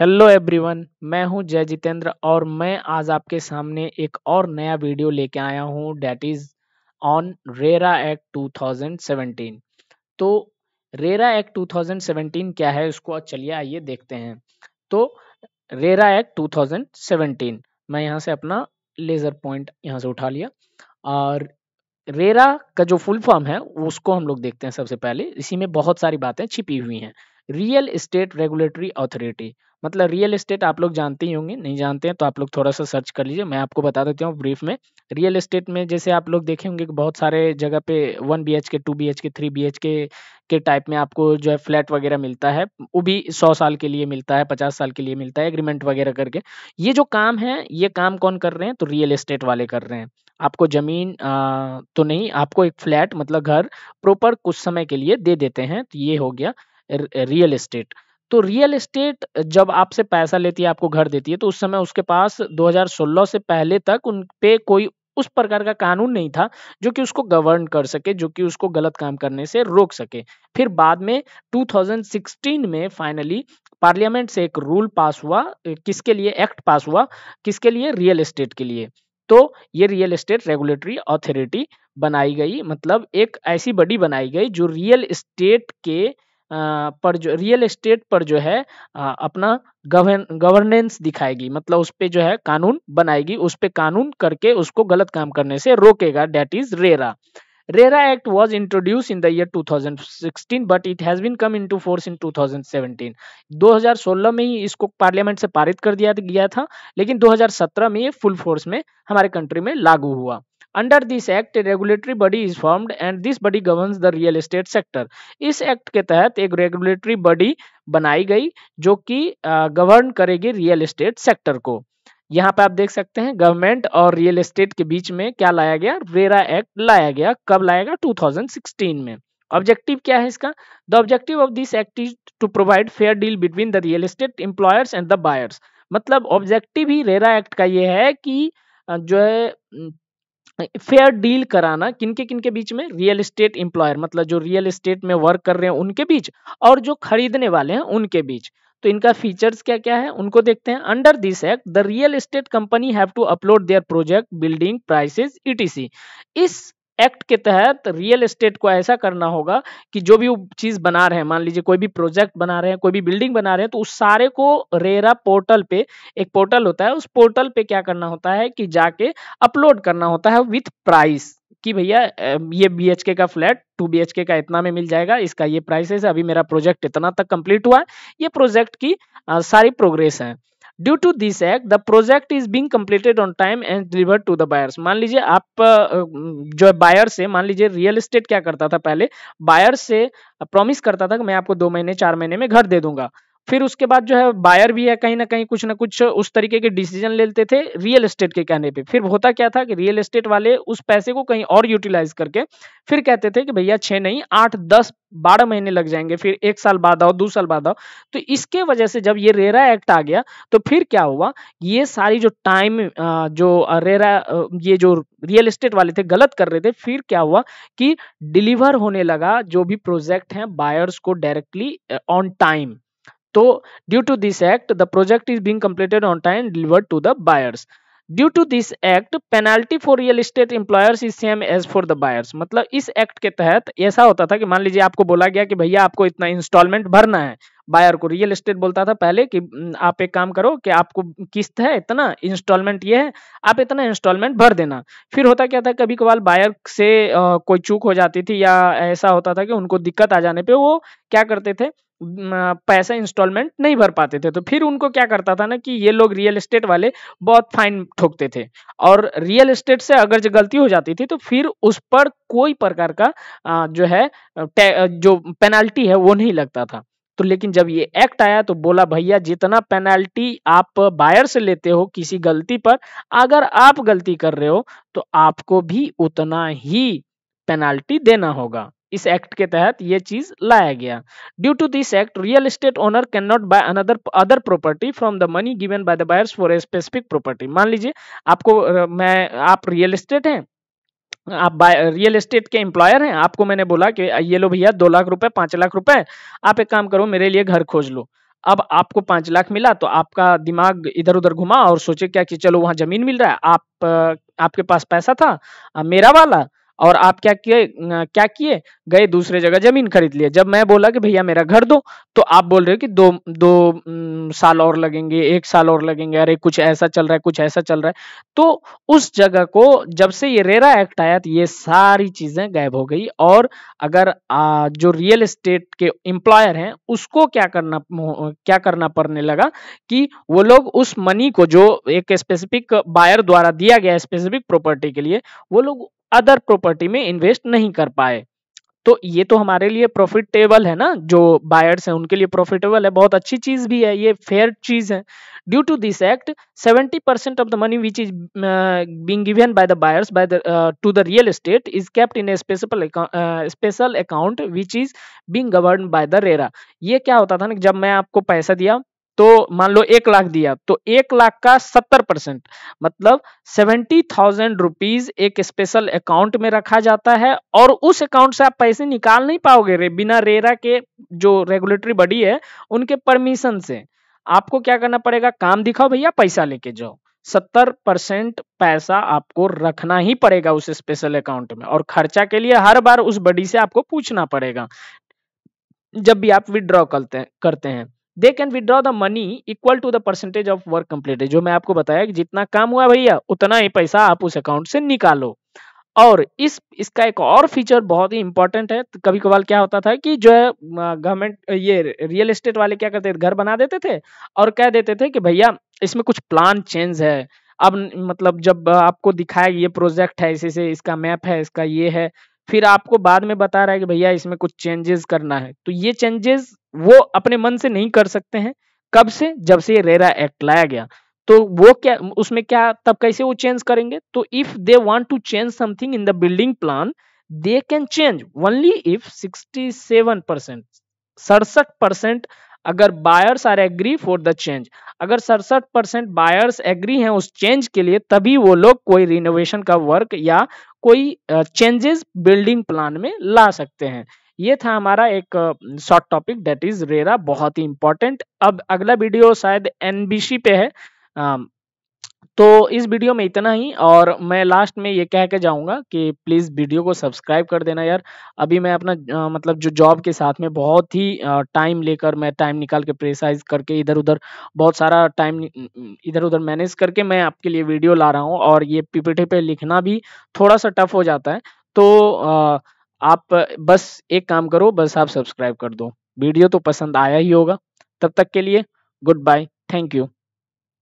hello everyone मैं हूं जय जितेंद्र और मैं आज आपके सामने एक और नया वीडियो लेके आया हूं that is on RERA act 2017 तो रेरा एक्ट 2017 क्या है उसको चलिए आइए देखते हैं तो रेरा एक्ट 2017 मैं यहाँ से अपना लेज़र पॉइंट यहाँ से उठा लिया और रेरा का जो फुल फॉर्म है उसको हम लोग देखते हैं सबसे पहले इसी में बहुत सारी बातें छिपी हुई हैं रियल इस्टेट रेगुलेटरी अथॉरिटी मतलब रियल इस्टेट आप लोग जानते ही होंगे नहीं जानते हैं तो आप लोग थोड़ा सा सर्च कर लीजिए मैं आपको बता देता हूँ ब्रीफ में रियल इस्टेट में जैसे आप लोग देखे होंगे कि बहुत सारे जगह पे one B H K two B H K three B H K के टाइप में आपको जो है फ्लैट वगैरह मिलता है वो भी सौ साल के लिए मिलता है पचास साल के लिए मिलता है एग्रीमेंट वगैरह करके ये जो काम है ये काम कौन कर रहे हैं तो रियल इस्टेट वाले कर रहे हैं आपको जमीन आ, तो नहीं आपको एक फ्लैट मतलब घर प्रॉपर कुछ समय के लिए दे देते हैं तो ये हो गया रियल एस्टेट तो रियल एस्टेट जब आपसे पैसा लेती है आपको घर देती है तो उस समय उसके पास 2016 से पहले तक उन पे कोई उस प्रकार का कानून नहीं था जो कि उसको गवर्न कर सके जो कि उसको गलत काम करने से रोक सके फिर बाद में 2016 में फाइनली पार्लियामेंट से एक रूल पास हुआ किसके लिए एक्ट पास हुआ किसके लिए रियल एस्टेट के लिए तो ये रियल एस्टेट रेगुलेटरी अथॉरिटी बनाई गई मतलब एक ऐसी बडी बनाई गई जो रियल एस्टेट के पर जो रियल एस्टेट पर जो है अपना गवर्नेंस दिखाएगी मतलब उस पर जो है कानून बनाएगी उस पर कानून करके उसको गलत काम करने से रोकेगा that is RERA RERA act was introduce in the year 2016 but it has been come to force in 2017 2016 में ही इसको पार्लियामेंट से पारित कर दिया गया था लेकिन 2017 में ये फुल फोर्स में हमारे कंट्री में लागू हुआ under this act regulatory body is formed and this body body the real estate sector इस एक्ट के तहत एक रेगुलेटरी बॉडी बनाई गई जो कि गवर्न करेगी रियल एस्टेट सेक्टर को यहाँ पे आप देख सकते हैं गवर्नमेंट और रियल एस्टेट के बीच में क्या लाया गया रेरा एक्ट लाया गया कब लाया गया 2016 में ऑब्जेक्टिव क्या है इसका the objective of this act is to provide fair deal between the real estate employers and the buyers मतलब ऑब्जेक्टिव ही रेरा एक्ट का ये है कि जो है फेयर डील कराना किनके किनके बीच में रियल एस्टेट एम्प्लॉयर मतलब जो रियल एस्टेट में वर्क कर रहे हैं उनके बीच और जो खरीदने वाले हैं उनके बीच तो इनका फीचर्स क्या क्या है उनको देखते हैं under this act the real estate company have to upload their project building prices E T C इस एक्ट के तहत रियल एस्टेट को ऐसा करना होगा कि जो भी चीज बना रहे हैं मान लीजिए कोई भी प्रोजेक्ट बना रहे हैं कोई भी बिल्डिंग बना रहे हैं तो उस सारे को रेरा पोर्टल पे एक पोर्टल होता है उस पोर्टल पे क्या करना होता है कि जाके अपलोड करना होता है विथ प्राइस कि भैया ये बी एच के का फ्लैट टू बी एच के का इतना में मिल जाएगा इसका ये प्राइस है अभी मेरा प्रोजेक्ट इतना तक कंप्लीट हुआ है ये प्रोजेक्ट की आ, सारी प्रोग्रेस है due to this act the project is being completed on time and deliver to the buyers मान लीजिए आप जो बायर से मान लीजिए रियल इस्टेट क्या करता था पहले बायर से प्रॉमिस करता था कि मैं आपको दो महीने चार महीने में घर दे दूंगा फिर उसके बाद जो है बायर भी है कहीं ना कहीं कुछ ना कुछ उस तरीके के डिसीजन लेते थे रियल एस्टेट के कहने पे फिर होता क्या था कि रियल एस्टेट वाले उस पैसे को कहीं और यूटिलाइज करके फिर कहते थे कि भैया छः नहीं आठ दस बारह महीने लग जाएंगे फिर एक साल बाद आओ दो साल बाद आओ तो इसके वजह से जब ये रेरा एक्ट आ गया तो फिर क्या हुआ ये सारी जो टाइम जो रेरा ये जो रियल एस्टेट वाले थे गलत कर रहे थे फिर क्या हुआ कि डिलीवर होने लगा जो भी प्रोजेक्ट है बायर्स को डायरेक्टली ऑन टाइम तो due to this act the project is being completed on time deliver to the buyers due to this act penalty for real estate employers is same as for the buyers मतलब इस एक्ट के तहत ऐसा होता था कि मान लीजिए आपको बोला गया कि भैया आपको इतना इंस्टॉलमेंट भरना है बायर को रियल एस्टेट बोलता था पहले कि आप एक काम करो कि आपको किस्त है इतना इंस्टॉलमेंट ये है आप इतना इंस्टॉलमेंट भर देना फिर होता क्या था कभी कभार बायर से कोई चूक हो जाती थी या ऐसा होता था कि उनको दिक्कत आ जाने पर वो क्या करते थे पैसा इंस्टॉलमेंट नहीं भर पाते थे तो फिर उनको क्या करता था ना कि ये लोग रियल एस्टेट वाले बहुत फाइन ठोकते थे और रियल एस्टेट से अगर जो गलती हो जाती थी तो फिर उस पर कोई प्रकार का जो है जो पेनाल्टी है वो नहीं लगता था तो लेकिन जब ये एक्ट आया तो बोला भैया जितना पेनल्टी आप बायर से लेते हो किसी गलती पर अगर आप गलती कर रहे हो तो आपको भी उतना ही पेनल्टी देना होगा इस एक्ट के तहत ये चीज लाया गया due to this act real estate owner can not buy another other property from the money given by the buyers for a specific property मान लीजिए आपको मैं आप रियल एस्टेट हैं आप बाय रियल एस्टेट के एम्प्लॉयर हैं आपको मैंने बोला कि ये लो भैया दो लाख रुपए पांच लाख रुपए आप एक काम करो मेरे लिए घर खोज लो अब आपको पांच लाख मिला तो आपका दिमाग इधर उधर घुमा और सोचे क्या कि चलो वहां जमीन मिल रहा है आप आपके पास पैसा था मेरा वाला और आप क्या किए क्या किए गए दूसरे जगह जमीन खरीद लिए जब मैं बोला कि भैया मेरा घर दो तो आप बोल रहे हो कि दो दो साल और लगेंगे एक साल और लगेंगे अरे कुछ ऐसा चल रहा है कुछ ऐसा चल रहा है तो उस जगह को जब से ये रेरा एक्ट आया तो ये सारी चीजें गायब हो गई और अगर आ, जो रियल इस्टेट के एम्प्लॉयर हैं उसको क्या करना क्या करना पड़ने लगा कि वो लोग उस मनी को जो एक स्पेसिफिक बायर द्वारा दिया गया स्पेसिफिक प्रॉपर्टी के लिए वो लोग अदर प्रॉपर्टी में इन्वेस्ट नहीं कर पाए तो ये तो हमारे लिए प्रॉफिटेबल है ना जो बायर्स हैं उनके लिए प्रॉफिटेबल है बहुत अच्छी चीज भी है ये फेयर चीज है due to this act 70 percent of the money which is being given by the buyers by the to the real estate is kept in special special account which is being govern by the RERA ये क्या होता था ना जब मैं आपको पैसा दिया तो मान लो एक लाख दिया तो एक लाख का सत्तर परसेंट मतलब सेवेंटी थाउजेंड रुपीज एक स्पेशल अकाउंट में रखा जाता है और उस अकाउंट से आप पैसे निकाल नहीं पाओगे रे बिना रेरा के जो रेगुलेटरी बॉडी है उनके परमिशन से आपको क्या करना पड़ेगा काम दिखाओ भैया पैसा लेके जाओ सत्तर परसेंट पैसा आपको रखना ही पड़ेगा उस स्पेशल अकाउंट में और खर्चा के लिए हर बार उस बडी से आपको पूछना पड़ेगा जब भी आप विड्रॉ करते हैं करते हैं they can withdraw the money equal to the percentage of work completed जो मैं आपको बताया कि जितना काम हुआ भैया उतना ही पैसा आप उस अकाउंट से निकालो और इस इसका एक और फीचर बहुत ही इंपॉर्टेंट है तो कभी कभार क्या होता था कि जो है गवर्नमेंट ये रियल एस्टेट वाले क्या करते थे घर बना देते थे और कह देते थे कि भैया इसमें कुछ प्लान चेंज है अब मतलब जब आपको दिखाया ये प्रोजेक्ट है इसे से इसका मैप है इसका ये है फिर आपको बाद में बता रहा है कि भैया इसमें कुछ चेंजेस करना है तो ये चेंजेस वो अपने मन से नहीं कर सकते हैं कब से जब से ये रेरा एक्ट लाया गया तो वो क्या उसमें क्या तब कैसे वो चेंज करेंगे तो if they want to change something in the building plan they can change only if 67 percent सड़सठ परसेंट अगर buyers are agree for the change अगर सड़सठ परसेंट बायर्स एग्री हैं उस चेंज के लिए तभी वो लोग कोई रिनोवेशन का वर्क या कोई चेंजेस बिल्डिंग प्लान में ला सकते हैं ये था हमारा एक short topic that is RERA बहुत ही इंपॉर्टेंट अब अगला वीडियो शायद एनबीसी पे है तो इस वीडियो में इतना ही और मैं लास्ट में ये कह के जाऊंगा कि प्लीज़ वीडियो को सब्सक्राइब कर देना यार अभी मैं अपना आ, मतलब जो जॉब के साथ में बहुत ही टाइम लेकर मैं टाइम निकाल के प्रेसाइज करके इधर उधर बहुत सारा टाइम इधर उधर मैनेज करके मैं आपके लिए वीडियो ला रहा हूँ और ये पीपीटी पे लिखना भी थोड़ा सा टफ हो जाता है तो आ, आप बस एक काम करो बस आप सब्सक्राइब कर दो वीडियो तो पसंद आया ही होगा तब तक के लिए गुड बाय थैंक यू